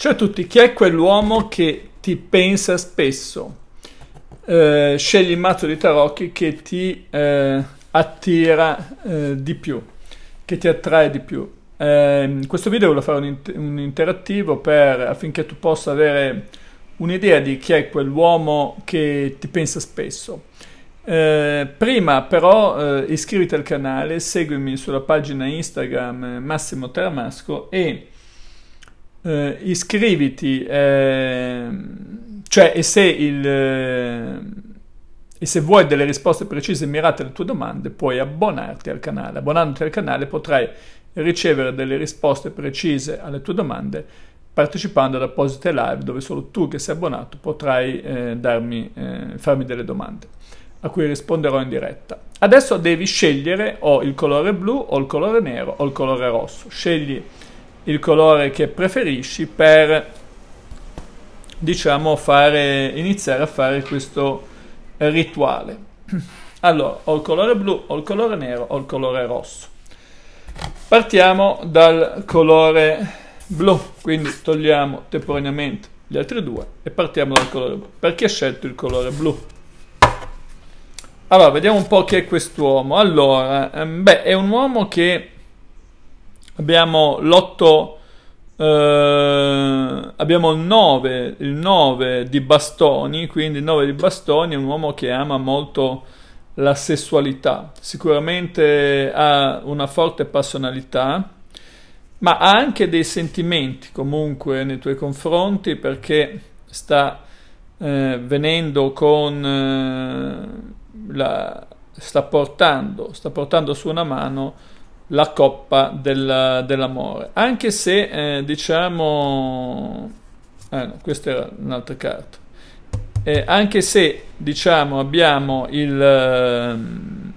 Ciao a tutti, chi è quell'uomo che ti pensa spesso? Eh, scegli il mazzo di tarocchi che ti eh, attira eh, di più, che ti attrae di più. Ehm, questo video volevo fare un, un interattivo per, affinché tu possa avere un'idea di chi è quell'uomo che ti pensa spesso. Eh, prima però eh, iscriviti al canale, seguimi sulla pagina Instagram eh, Massimo Teramasco e eh, iscriviti, eh, cioè e se, il, eh, e se vuoi delle risposte precise e mirate alle tue domande puoi abbonarti al canale. Abbonandoti al canale potrai ricevere delle risposte precise alle tue domande partecipando ad apposite live dove solo tu che sei abbonato potrai eh, darmi, eh, farmi delle domande a cui risponderò in diretta. Adesso devi scegliere o il colore blu o il colore nero o il colore rosso. Scegli il colore che preferisci per diciamo fare iniziare a fare questo rituale allora ho il colore blu ho il colore nero ho il colore rosso partiamo dal colore blu quindi togliamo temporaneamente gli altri due e partiamo dal colore blu perché ho scelto il colore blu allora vediamo un po' chi è quest'uomo allora ehm, beh è un uomo che abbiamo l'8 eh, abbiamo 9, il 9 di bastoni, quindi il 9 di bastoni è un uomo che ama molto la sessualità, sicuramente ha una forte personalità ma ha anche dei sentimenti comunque nei tuoi confronti perché sta eh, venendo con eh, la sta portando, sta portando su una mano la coppa del, dell'amore. Anche se eh, diciamo, ah, no, questa era un'altra carta. Eh, anche se diciamo abbiamo il, ehm,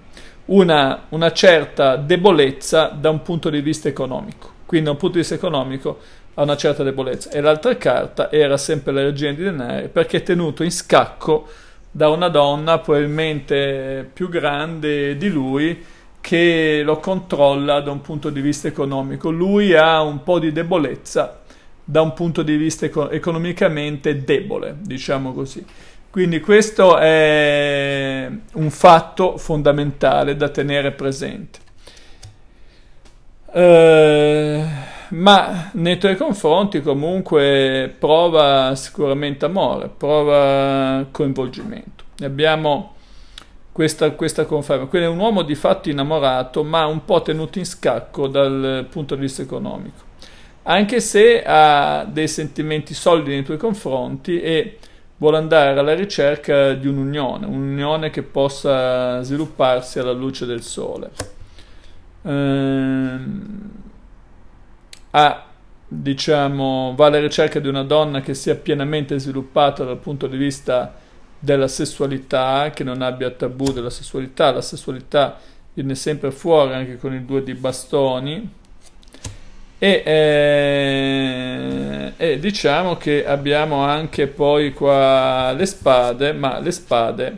una, una certa debolezza da un punto di vista economico, quindi da un punto di vista economico ha una certa debolezza. E l'altra carta era sempre la regina di denari perché è tenuto in scacco da una donna probabilmente più grande di lui che lo controlla da un punto di vista economico. Lui ha un po' di debolezza da un punto di vista econ economicamente debole, diciamo così. Quindi questo è un fatto fondamentale da tenere presente. Eh, ma nei tuoi confronti comunque prova sicuramente amore, prova coinvolgimento. Ne abbiamo questa, questa conferma. Quindi è un uomo di fatto innamorato, ma un po' tenuto in scacco dal punto di vista economico. Anche se ha dei sentimenti solidi nei tuoi confronti e vuole andare alla ricerca di un'unione, un'unione che possa svilupparsi alla luce del sole. Ehm, ha, diciamo, va alla ricerca di una donna che sia pienamente sviluppata dal punto di vista della sessualità, che non abbia tabù della sessualità, la sessualità viene sempre fuori anche con il due di bastoni e, eh, e diciamo che abbiamo anche poi qua le spade, ma le spade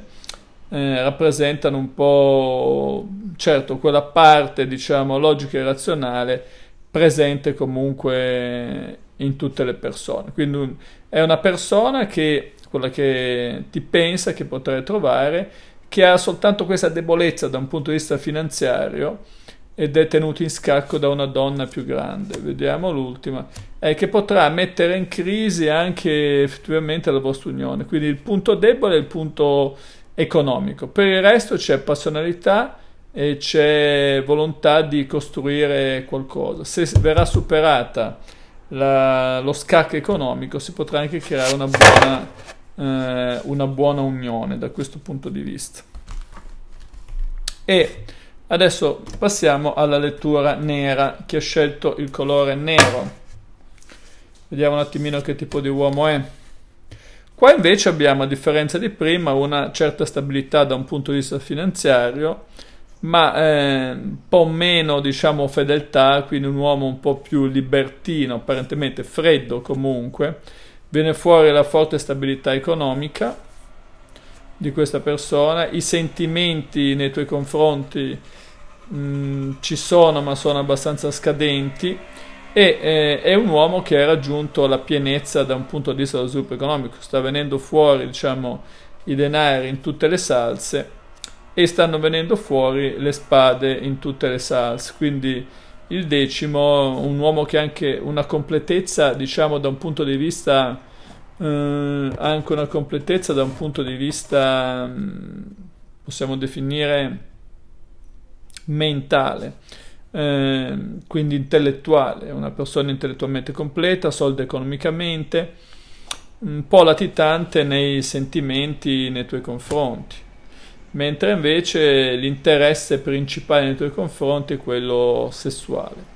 eh, rappresentano un po' certo quella parte diciamo logica e razionale presente comunque in tutte le persone. Quindi un, è una persona che quella che ti pensa che potrai trovare, che ha soltanto questa debolezza da un punto di vista finanziario ed è tenuto in scacco da una donna più grande. Vediamo l'ultima, eh, che potrà mettere in crisi anche effettivamente la vostra unione. Quindi il punto debole è il punto economico. Per il resto c'è passionalità e c'è volontà di costruire qualcosa. Se verrà superata la, lo scacco economico si potrà anche creare una buona eh, una buona unione da questo punto di vista. E adesso passiamo alla lettura nera. Chi ha scelto il colore nero? Vediamo un attimino che tipo di uomo è. Qua invece abbiamo, a differenza di prima, una certa stabilità da un punto di vista finanziario, ma eh, un po' meno, diciamo, fedeltà, quindi un uomo un po' più libertino, apparentemente freddo comunque, Viene fuori la forte stabilità economica di questa persona, i sentimenti nei tuoi confronti mh, mm, ci sono ma sono abbastanza scadenti e eh, è un uomo che ha raggiunto la pienezza da un punto di vista dello sviluppo economico, sta venendo fuori diciamo, i denari in tutte le salse e stanno venendo fuori le spade in tutte le salse, quindi il decimo, un uomo che ha anche una completezza, diciamo, da un punto di vista, eh, anche una completezza da un punto di vista, mm, possiamo definire, mentale, eh, quindi intellettuale, una persona intellettualmente completa, solda economicamente, un po' latitante nei sentimenti nei tuoi confronti mentre invece l'interesse principale nei tuoi confronti è quello sessuale.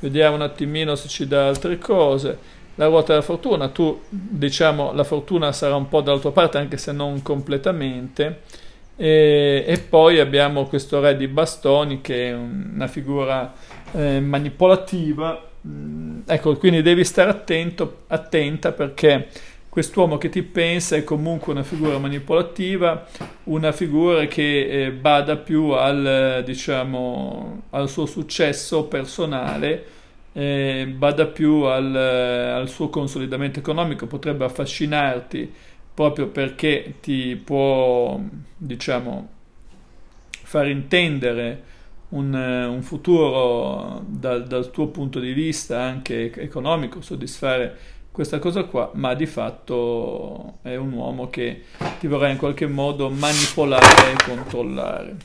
Vediamo un attimino se ci dà altre cose. La ruota della fortuna, tu diciamo la fortuna sarà un po' dalla tua parte anche se non completamente. E, e poi abbiamo questo re di bastoni che è una figura eh, manipolativa. Mm, ecco, quindi devi stare attento, attenta perché quest'uomo che ti pensa è comunque una figura manipolativa, una figura che eh, bada più al, diciamo, al suo successo personale, eh, bada più al, eh, al suo consolidamento economico, potrebbe affascinarti proprio perché ti può, diciamo, far intendere un, eh, un, futuro dal, dal, tuo punto di vista anche economico, soddisfare questa cosa qua, ma di fatto è un uomo che ti vorrà in qualche modo manipolare e controllare.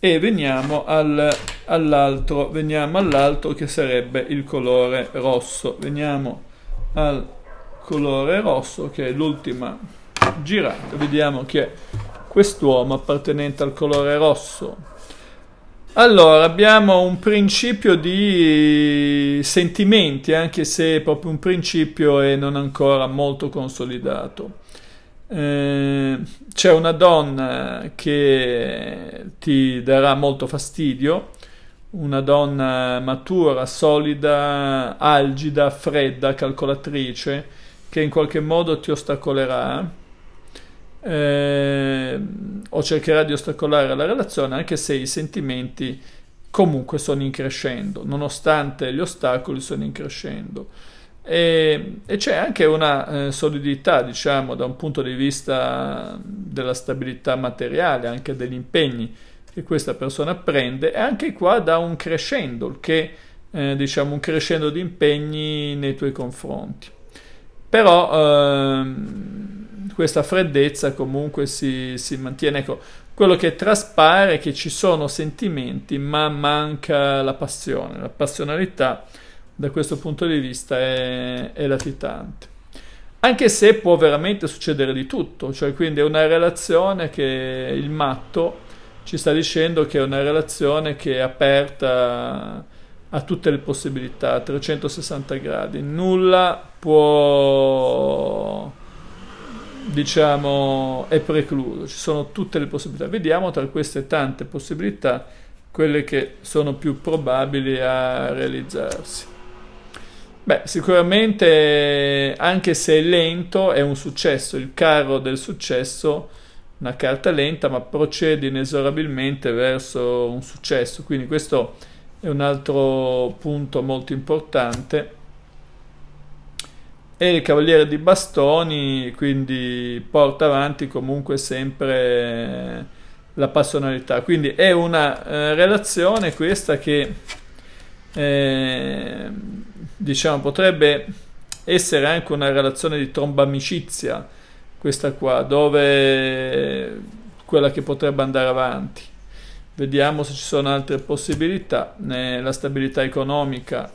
E veniamo al, all'altro, veniamo all'altro che sarebbe il colore rosso. Veniamo al colore rosso che è l'ultima girata. Vediamo che quest'uomo appartenente al colore rosso allora, abbiamo un principio di sentimenti, anche se è proprio un principio e non ancora molto consolidato. Eh, c'è una donna che ti darà molto fastidio, una donna matura, solida, algida, fredda, calcolatrice, che in qualche modo ti ostacolerà eh, o cercherà di ostacolare la relazione anche se i sentimenti comunque sono in crescendo, nonostante gli ostacoli sono in crescendo. E, e c'è anche una eh, solidità, diciamo, da un punto di vista della stabilità materiale, anche degli impegni che questa persona prende, e anche qua da un crescendo, che eh, diciamo un crescendo di impegni nei tuoi confronti. Però ehm, questa freddezza comunque si, si mantiene. Ecco, quello che traspare è che ci sono sentimenti, ma manca la passione. La passionalità, da questo punto di vista, è, è latitante. Anche se può veramente succedere di tutto, cioè quindi è una relazione che il matto ci sta dicendo che è una relazione che è aperta a tutte le possibilità, a 360 gradi, nulla può diciamo, è precluso. Ci sono tutte le possibilità. Vediamo tra queste tante possibilità quelle che sono più probabili a realizzarsi. Beh, sicuramente anche se è lento è un successo, il carro del successo, una carta lenta, ma procede inesorabilmente verso un successo, quindi questo è un altro punto molto importante e il cavaliere di bastoni quindi porta avanti comunque sempre eh, la personalità quindi è una eh, relazione questa che eh, diciamo potrebbe essere anche una relazione di tromba amicizia questa qua dove quella che potrebbe andare avanti vediamo se ci sono altre possibilità eh, la stabilità economica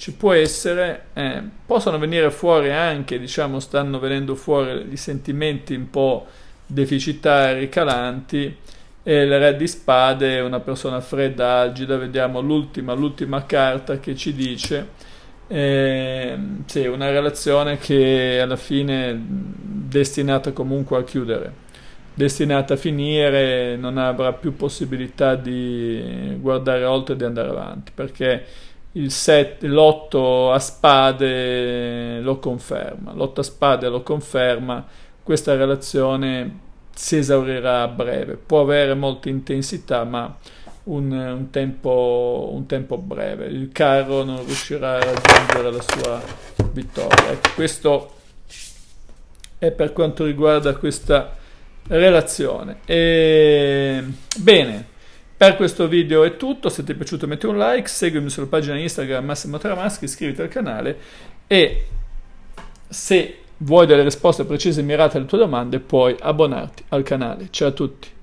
ci può essere, eh, possono venire fuori anche, diciamo, stanno venendo fuori i sentimenti un po' deficitari, calanti, e il re di spade è una persona fredda, agida, vediamo l'ultima, l'ultima carta che ci dice, eh, sì, una relazione che alla fine è destinata comunque a chiudere, destinata a finire, non avrà più possibilità di guardare oltre e di andare avanti, perché lotto a spade lo conferma, l'8 a spade lo conferma, questa relazione si esaurirà a breve, può avere molta intensità ma un, un, tempo, un tempo, breve, il carro non riuscirà a raggiungere la sua vittoria. Ecco, questo è per quanto riguarda questa relazione. E, ehm, bene. Per questo video è tutto, se ti è piaciuto metti un like, seguimi sulla pagina Instagram Massimo Tramaschi, iscriviti al canale e se vuoi delle risposte precise e mirate alle tue domande puoi abbonarti al canale. Ciao a tutti!